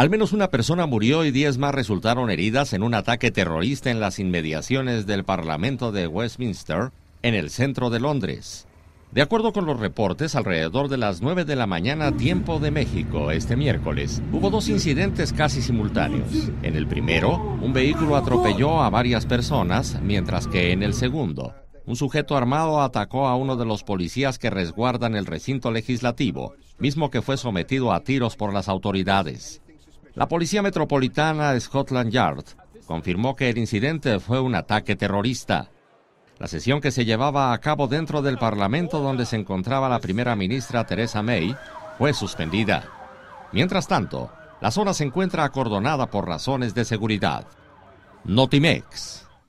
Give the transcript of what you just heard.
Al menos una persona murió y diez más resultaron heridas en un ataque terrorista en las inmediaciones del Parlamento de Westminster, en el centro de Londres. De acuerdo con los reportes, alrededor de las 9 de la mañana tiempo de México este miércoles, hubo dos incidentes casi simultáneos. En el primero, un vehículo atropelló a varias personas, mientras que en el segundo, un sujeto armado atacó a uno de los policías que resguardan el recinto legislativo, mismo que fue sometido a tiros por las autoridades. La Policía Metropolitana de Scotland Yard confirmó que el incidente fue un ataque terrorista. La sesión que se llevaba a cabo dentro del Parlamento donde se encontraba la primera ministra Theresa May fue suspendida. Mientras tanto, la zona se encuentra acordonada por razones de seguridad. Notimex.